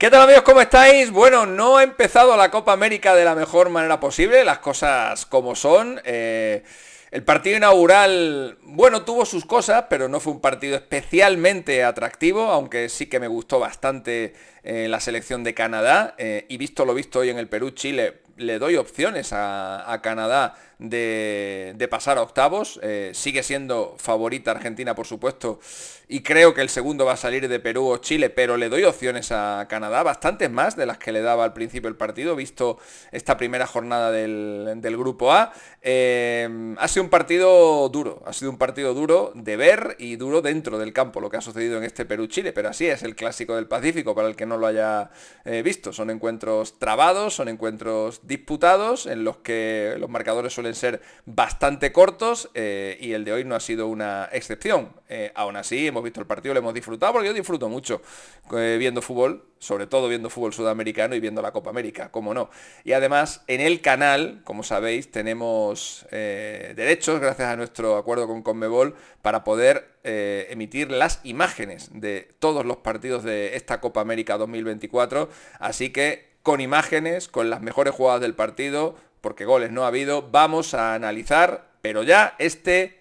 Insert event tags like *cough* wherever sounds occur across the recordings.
¿Qué tal amigos? ¿Cómo estáis? Bueno, no ha empezado la Copa América de la mejor manera posible, las cosas como son. Eh, el partido inaugural, bueno, tuvo sus cosas, pero no fue un partido especialmente atractivo, aunque sí que me gustó bastante eh, la selección de Canadá. Eh, y visto lo visto hoy en el Perú-Chile, le doy opciones a Canadá de, pasar a octavos. Eh, sigue siendo favorita Argentina, por supuesto, y creo que el segundo va a salir de Perú o Chile, pero le doy opciones a Canadá, bastantes más de las que le daba al principio el partido, visto esta primera jornada del, Grupo A. Eh, ha sido un partido duro, ha sido un partido duro de ver y duro dentro del campo, lo que ha sucedido en este Perú-Chile, pero así es el clásico del Pacífico, para el que no lo haya eh, visto. Son encuentros trabados, son encuentros disputados, en los que los marcadores suelen ser bastante cortos eh, y el de hoy no ha sido una excepción. Eh, aún así, hemos visto el partido, lo hemos disfrutado porque yo disfruto mucho eh, viendo fútbol, sobre todo viendo fútbol sudamericano y viendo la Copa América, como no. Y además, en el canal, como sabéis, tenemos derechos, gracias a nuestro acuerdo con Conmebol, para poder emitir las imágenes de todos los partidos de esta Copa América 2024. Así que con imágenes, con las mejores jugadas del partido, porque goles no ha habido, vamos a analizar, pero ya este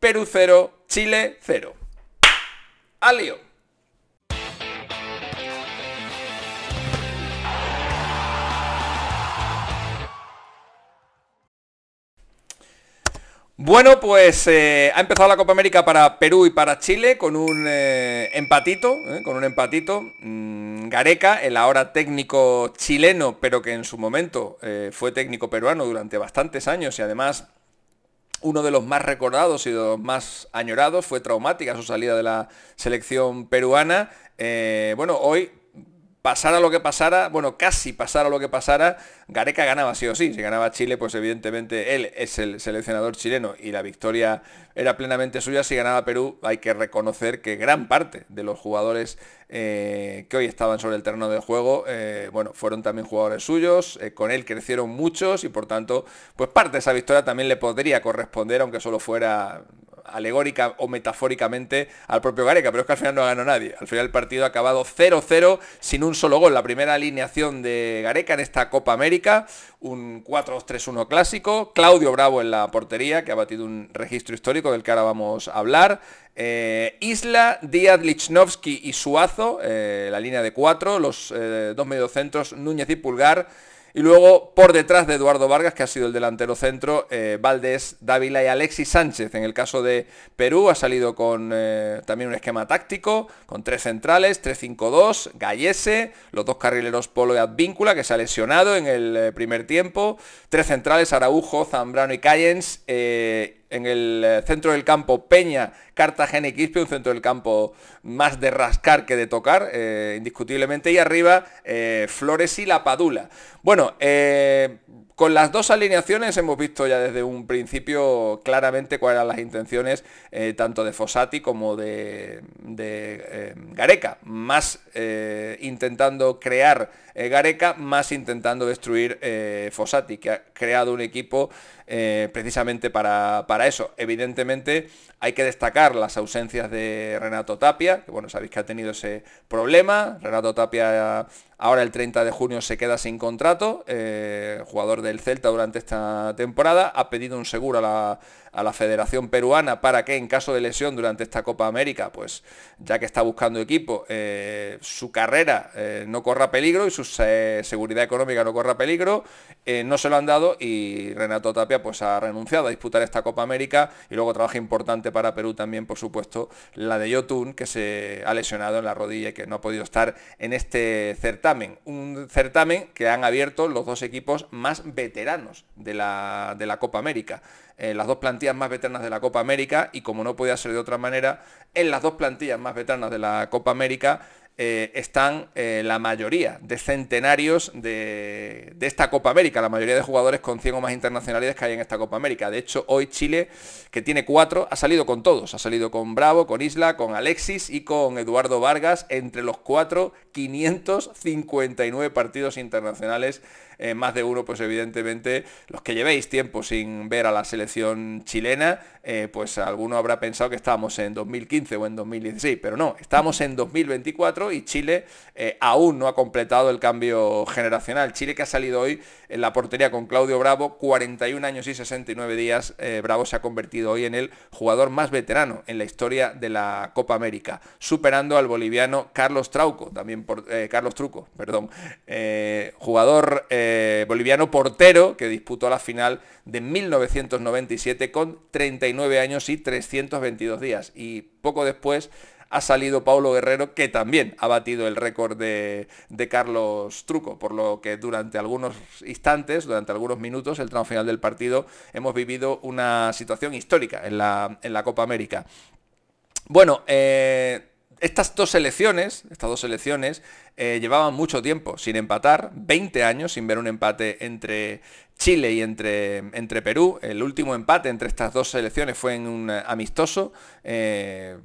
Perú 0, Chile 0. alio. Bueno, pues eh, ha empezado la Copa América para Perú y para Chile con un eh, empatito, eh, con un empatito. Mm, Gareca, el ahora técnico chileno, pero que en su momento fue técnico peruano durante bastantes años y además uno de los más recordados y de los más añorados, fue traumática su salida de la selección peruana. bueno, hoy pasara lo que pasara, bueno, casi pasara lo que pasara, Gareca ganaba sí o sí. Si ganaba Chile, pues evidentemente él es el seleccionador chileno y la victoria era plenamente suya. Si ganaba Perú, hay que reconocer que gran parte de los jugadores eh, que hoy estaban sobre el terreno de juego, eh, bueno, fueron también jugadores suyos, eh, con él crecieron muchos y por tanto, pues parte de esa victoria también le podría corresponder, aunque solo fuera alegórica o metafóricamente al propio Gareca, pero es que al final no ganado nadie. Al final el partido ha acabado 0-0 sin un solo gol. La primera alineación de Gareca en esta Copa América, un 4-2-3-1 clásico. Claudio Bravo en la portería, que ha batido un registro histórico del que ahora vamos a hablar. Eh, Isla, Díaz, Lichnowsky y Suazo, eh, la línea de cuatro, los eh, dos mediocentros, Núñez y Pulgar y luego por detrás de Eduardo Vargas, que ha sido el delantero centro, eh, Valdés, Dávila y Alexis Sánchez. En el caso de Perú ha salido con eh, también un esquema táctico, con tres centrales, 3-5-2, Gallese, los dos carrileros Polo y Advíncula, que se ha lesionado en el eh, primer tiempo, tres centrales, Araujo, Zambrano y Cayens, en el eh, centro del campo Peña, Cartagena y Quispe, un centro del campo más de rascar que de tocar, eh, indiscutiblemente, y arriba eh, Flores y La Padula. Bueno, con las dos alineaciones hemos visto ya desde un principio claramente cuáles eran las intenciones tanto de Fossati como de, de Gareca, más intentando crear Gareca, más intentando destruir Fossati, que ha creado un equipo eh, precisamente para, eso. Evidentemente hay que destacar las ausencias de Renato Tapia, que bueno, sabéis que ha tenido ese problema. Renato Tapia Ahora el 30 de junio se queda sin contrato, eh, jugador del Celta durante esta temporada, ha pedido un seguro a la, Federación Peruana para que en caso de lesión durante esta Copa América, pues ya que está buscando equipo, eh, su carrera eh, no corra peligro y su seguridad económica no corra peligro, no se lo han dado y Renato Tapia pues ha renunciado a disputar esta Copa América y luego trabaja importante para Perú también, por supuesto, la de Yotun, que se ha lesionado en la rodilla y que no ha podido estar en este certamen un certamen que han abierto los dos equipos más veteranos de la, Copa América. Eh, las dos plantillas más veteranas de la Copa América y como no podía ser de otra manera, en las dos plantillas más veteranas de la Copa América eh, están eh, la mayoría de centenarios de, de, esta Copa América, la mayoría de jugadores con 100 o más internacionales que hay en esta Copa América. De hecho, hoy Chile, que tiene cuatro, ha salido con todos. Ha salido con Bravo, con Isla, con Alexis y con Eduardo Vargas. Entre los cuatro, 559 partidos internacionales eh, más de uno, pues evidentemente, los que llevéis tiempo sin ver a la selección chilena, eh, pues alguno habrá pensado que estábamos en 2015 o en 2016, pero no, estamos en 2024 y Chile eh, aún no ha completado el cambio generacional. Chile que ha salido hoy en la portería con Claudio Bravo, 41 años y 69 días, Bravo se ha convertido hoy en el jugador más veterano en la historia de la Copa América, superando al boliviano Carlos Trauco, también por, Carlos Truco, perdón, jugador... Eh, boliviano portero que disputó la final de 1997 con 39 años y 322 días. Y poco después ha salido Paulo Guerrero, que también ha batido el récord de, Carlos Truco, por lo que durante algunos instantes, durante algunos minutos, el tramo final del partido, hemos vivido una situación histórica en la, en la Copa América. Bueno, eh, estas dos elecciones, estas dos eh, llevaban mucho tiempo sin empatar, 20 años sin ver un empate entre Chile y entre, entre Perú. El último empate entre estas dos selecciones fue en un amistoso. Eh,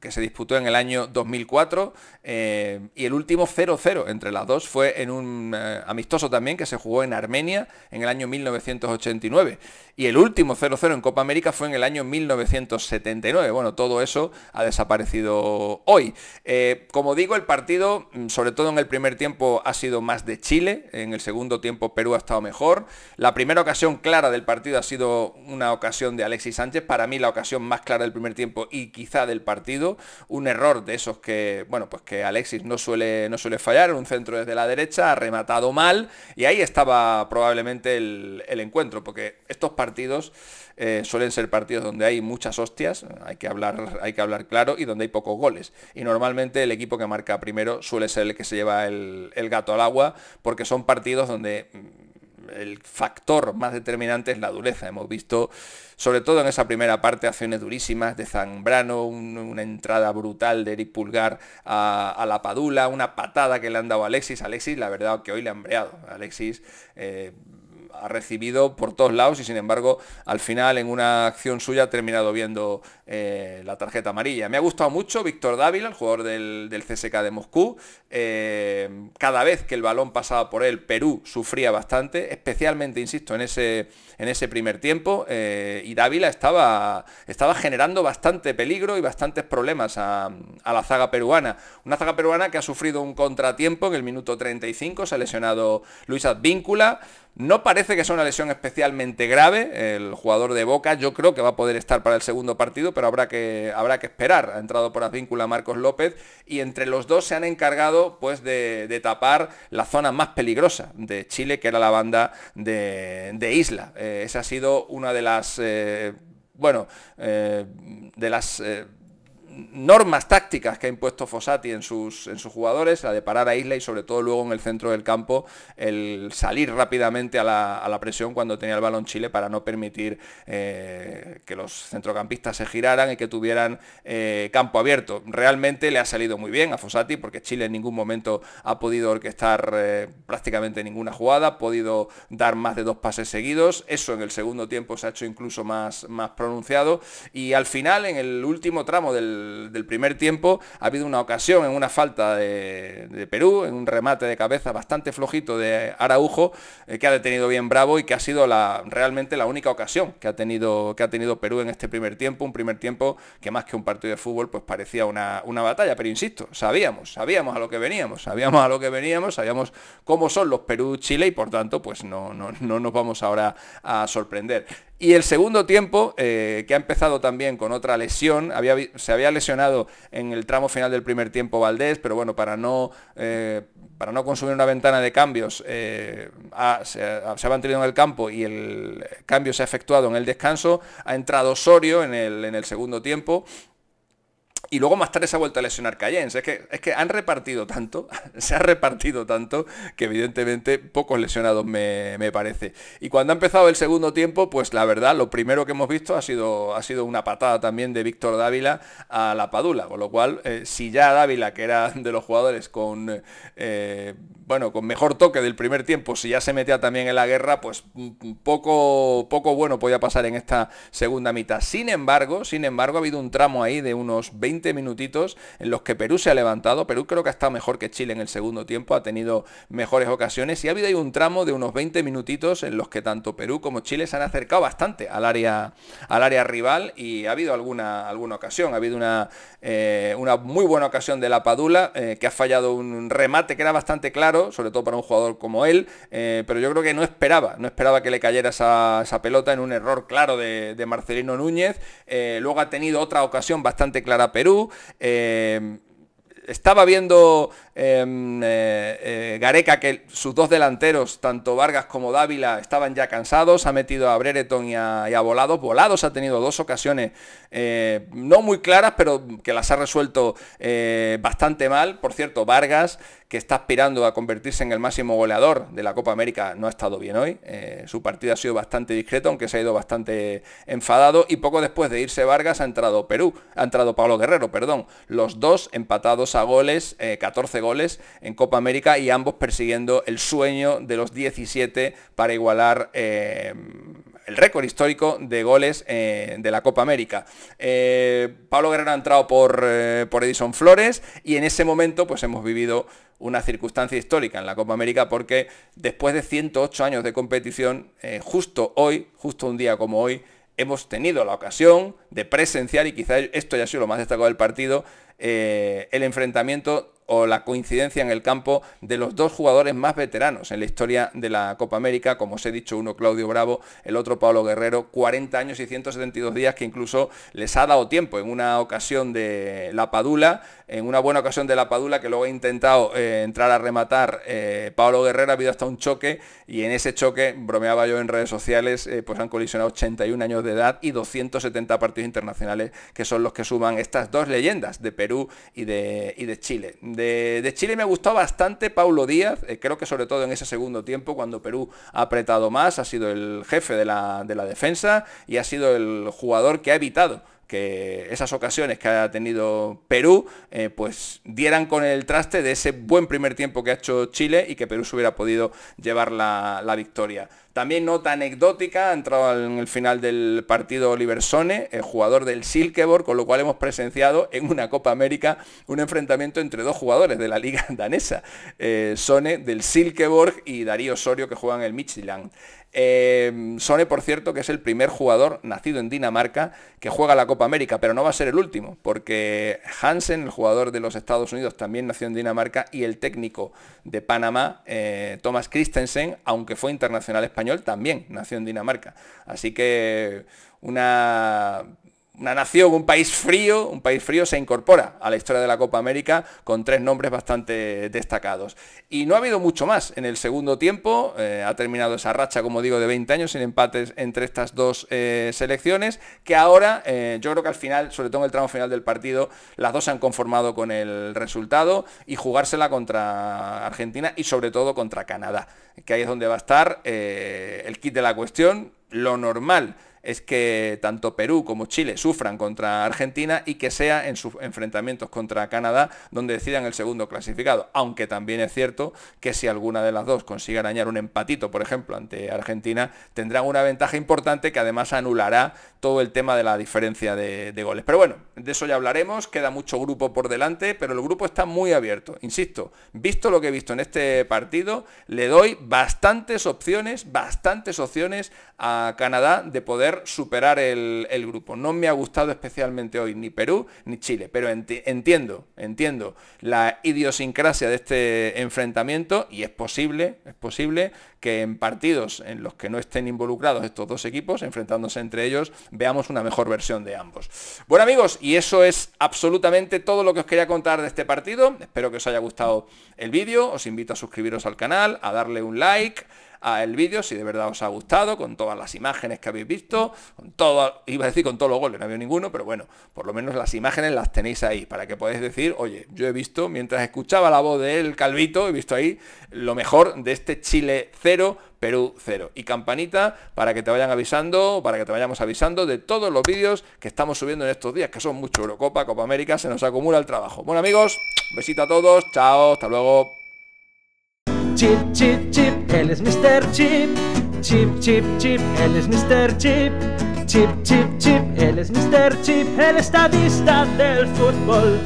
que se disputó en el año 2004 eh, y el último 0-0 entre las dos fue en un eh, amistoso también que se jugó en Armenia en el año 1989 y el último 0-0 en Copa América fue en el año 1979. Bueno, todo eso ha desaparecido hoy. Eh, como digo, el partido, mm, sobre todo en el primer tiempo, ha sido más de Chile, en el segundo tiempo Perú ha estado mejor. La primera ocasión clara del partido ha sido una ocasión de Alexis Sánchez, para mí la ocasión más clara del primer tiempo y quizá del partido un error de esos que, bueno, pues que Alexis no suele, no suele fallar, un centro desde la derecha, ha rematado mal y ahí estaba probablemente el, encuentro, porque estos partidos eh, suelen ser partidos donde hay muchas hostias, hay que, hablar, hay que hablar claro, y donde hay pocos goles. Y normalmente el equipo que marca primero suele ser el que se lleva el gato al agua, porque son partidos donde el factor más determinante es la dureza. Hemos visto, sobre todo en esa primera parte, acciones durísimas de Zambrano, una entrada brutal de Eric Pulgar a, la Padula, una patada que le han dado a Alexis. Alexis, la verdad que hoy le han breado. Alexis... Eh, ha recibido por todos lados y sin embargo al final en una acción suya ha terminado viendo eh, la tarjeta amarilla. Me ha gustado mucho Víctor Dávila, el jugador del, CSK de Moscú. Eh, cada vez que el balón pasaba por él, Perú sufría bastante, especialmente, insisto, en ese en ese primer tiempo eh, y Dávila estaba, generando bastante peligro y bastantes problemas a, la zaga peruana. Una zaga peruana que ha sufrido un contratiempo en el minuto 35, se ha lesionado Luis Advíncula. No parece que sea una lesión especialmente grave, el jugador de Boca yo creo que va a poder estar para el segundo partido, pero habrá que, esperar. Ha entrado por Advíncula Marcos López y entre los dos se han encargado pues, de, tapar la zona más peligrosa de Chile, que era la banda de, Isla. Eh, esa ha sido una de las, eh, bueno, eh, de las normas tácticas que ha impuesto Fossati en sus, en sus jugadores, la de parar a Isla y sobre todo luego en el centro del campo el salir rápidamente a la, a la presión cuando tenía el balón Chile para no permitir eh, que los centrocampistas se giraran y que tuvieran eh, campo abierto. Realmente le ha salido muy bien a Fossati porque Chile en ningún momento ha podido orquestar eh, prácticamente ninguna jugada, ha podido dar más de dos pases seguidos, eso en el segundo tiempo se ha hecho incluso más, más pronunciado y al final en el último tramo del del, primer tiempo, ha habido una ocasión en una falta de, Perú, en un remate de cabeza bastante flojito de Araujo, eh, que ha detenido bien Bravo y que ha sido la, realmente la única ocasión que ha, tenido, que ha tenido Perú en este primer tiempo, un primer tiempo que más que un partido de fútbol pues parecía una, una batalla, pero insisto, sabíamos, sabíamos a lo que veníamos, sabíamos a lo que veníamos, sabíamos cómo son los Perú-Chile y por tanto pues no, no, no nos vamos ahora a sorprender. Y el segundo tiempo, eh, que ha empezado también con otra lesión, había, se había lesionado en el tramo final del primer tiempo Valdés, pero bueno, para no, eh, para no consumir una ventana de cambios, eh, se, ha, se, mantenido en el campo y el cambio se ha efectuado en el descanso. Ha entrado Osorio en el, en el segundo tiempo y luego más tarde se ha vuelto a lesionar Cayens. Es que, es que han repartido tanto, *laughs* se ha repartido tanto, que evidentemente pocos lesionados me, parece. Y cuando ha empezado el segundo tiempo, pues la verdad, lo primero que hemos visto ha sido, ha sido una patada también de Víctor Dávila a la Padula. Con lo cual, eh, si ya Dávila, que era de los jugadores con eh, bueno, con mejor toque del primer tiempo, si ya se metía también en la guerra, pues mm, mm, poco, poco bueno podía pasar en esta segunda mitad. Sin embargo, sin embargo, ha habido un tramo ahí de unos 20 minutitos en los que Perú se ha levantado. Perú creo que ha estado mejor que Chile en el segundo tiempo, ha tenido mejores ocasiones y ha habido ahí un tramo de unos 20 minutitos en los que tanto Perú como Chile se han acercado bastante al área, al área rival y ha habido alguna, alguna ocasión, ha habido una, eh, una muy buena ocasión de la Padula eh, que ha fallado un remate que era bastante claro sobre todo para un jugador como él, eh, pero yo creo que no esperaba, no esperaba que le cayera esa, pelota en un error claro de, Marcelino Núñez. Eh, luego ha tenido otra ocasión bastante clara Perú. Eh, estaba viendo Em, eh, eh, Gareca, que sus dos delanteros, tanto Vargas como Dávila, estaban ya cansados, ha metido a Brereton y a, Volados. Volados ha tenido dos ocasiones eh, no muy claras, pero que las ha resuelto bastante mal. Por cierto, Vargas, que está aspirando a convertirse en el máximo goleador de la Copa América, no ha estado bien hoy. su partido ha sido bastante discreto, aunque se ha ido bastante enfadado. Y poco después de irse Vargas ha entrado Perú, ha entrado Pablo Guerrero, perdón. Los dos empatados a goles, 14 goles goles en Copa América y ambos persiguiendo el sueño de los 17 para igualar eh, el récord histórico de goles eh, de la Copa América. Eh, Pablo Guerrero ha entrado por, por, Edison Flores y en ese momento pues hemos vivido una circunstancia histórica en la Copa América porque después de 108 años de competición, justo hoy, justo un día como hoy, hemos tenido la ocasión de presenciar, y quizás esto ya ha sido lo más destacado del partido, el enfrentamiento o la coincidencia en el campo de los dos jugadores más veteranos en la historia de la Copa América, como os he dicho, uno Claudio Bravo, el otro Pablo Guerrero, 40 años y 172 días que incluso les ha dado tiempo en una ocasión de la Padula, en una buena ocasión de la Padula que luego ha intentado eh, entrar a rematar eh, Pablo Guerrero, ha habido hasta un choque y en ese choque, bromeaba yo en redes sociales, eh, pues han colisionado 81 años de edad y 270 partidos internacionales que son los que suman estas dos leyendas de Perú y de, y de Chile de, Chile me gustó bastante Paulo Díaz, eh, creo que sobre todo en ese segundo tiempo, cuando Perú ha apretado más, ha sido el jefe de la, de la defensa y ha sido el jugador que ha evitado que esas ocasiones que ha tenido Perú, eh, pues dieran con el traste de ese buen primer tiempo que ha hecho Chile y que Perú se hubiera podido llevar la, victoria. También nota anecdótica, ha entrado en el final del partido Sone, el jugador del Silkeborg, con lo cual hemos presenciado en una Copa América un enfrentamiento entre dos jugadores de la liga *laughs* danesa, eh, Sone del Silkeborg y Darío Osorio que juegan el Midtjylland. Eh, Sone, por cierto, que es el primer jugador nacido en Dinamarca que juega la Copa América, pero no va a ser el último, porque Hansen, el jugador de los Estados Unidos, también nació en Dinamarca, y el técnico de Panamá, eh, Thomas Christensen, aunque fue internacional español, también nació en Dinamarca. Así que una una nación, un país frío, un país frío se incorpora a la historia de la Copa América con tres nombres bastante destacados. Y no ha habido mucho más en el segundo tiempo, eh, ha terminado esa racha, como digo, de 20 años sin empates entre estas dos eh, selecciones, que ahora eh, yo creo que al final, sobre todo en el tramo final del partido, las dos se han conformado con el resultado y jugársela contra Argentina y sobre todo contra Canadá, que ahí es donde va a estar el kit de la cuestión, lo normal es que tanto Perú como Chile sufran contra Argentina y que sea en sus enfrentamientos contra Canadá donde decidan el segundo clasificado. Aunque también es cierto que si alguna de las dos consigue arañar un empatito, por ejemplo, ante Argentina, tendrán una ventaja importante que además anulará todo el tema de la diferencia de, de goles. Pero bueno, de eso ya hablaremos, queda mucho grupo por delante, pero el grupo está muy abierto. Insisto, visto lo que he visto en este partido, le doy bastantes opciones, bastantes opciones a Canadá de poder superar el, grupo. No me ha gustado especialmente hoy ni Perú ni Chile, pero entiendo, entiendo la idiosincrasia de este enfrentamiento y es posible, es posible que en partidos en los que no estén involucrados estos dos equipos, enfrentándose entre ellos, veamos una mejor versión de ambos. Bueno amigos, y eso es absolutamente todo lo que os quería contar de este partido. Espero que os haya gustado el vídeo, os invito a suscribiros al canal, a darle un like el vídeo, si de verdad os ha gustado, con todas las imágenes que habéis visto, con todo, iba a decir con todos los goles, no había ninguno, pero bueno, por lo menos las imágenes las tenéis ahí, para que podáis decir, oye, yo he visto, mientras escuchaba la voz del Calvito, he visto ahí lo mejor de este Chile 0, Perú 0. Y campanita para que te vayan avisando, para que te vayamos avisando de todos los vídeos que estamos subiendo en estos días, que son mucho Eurocopa, Copa América, se nos acumula el trabajo. Bueno amigos, besito a todos, chao, hasta luego. Él es Mr. Chip, Chip, Chip, Chip, él es Mr. Chip. Chip, chip, chip, él es Mr. Chip, el estadista del fútbol.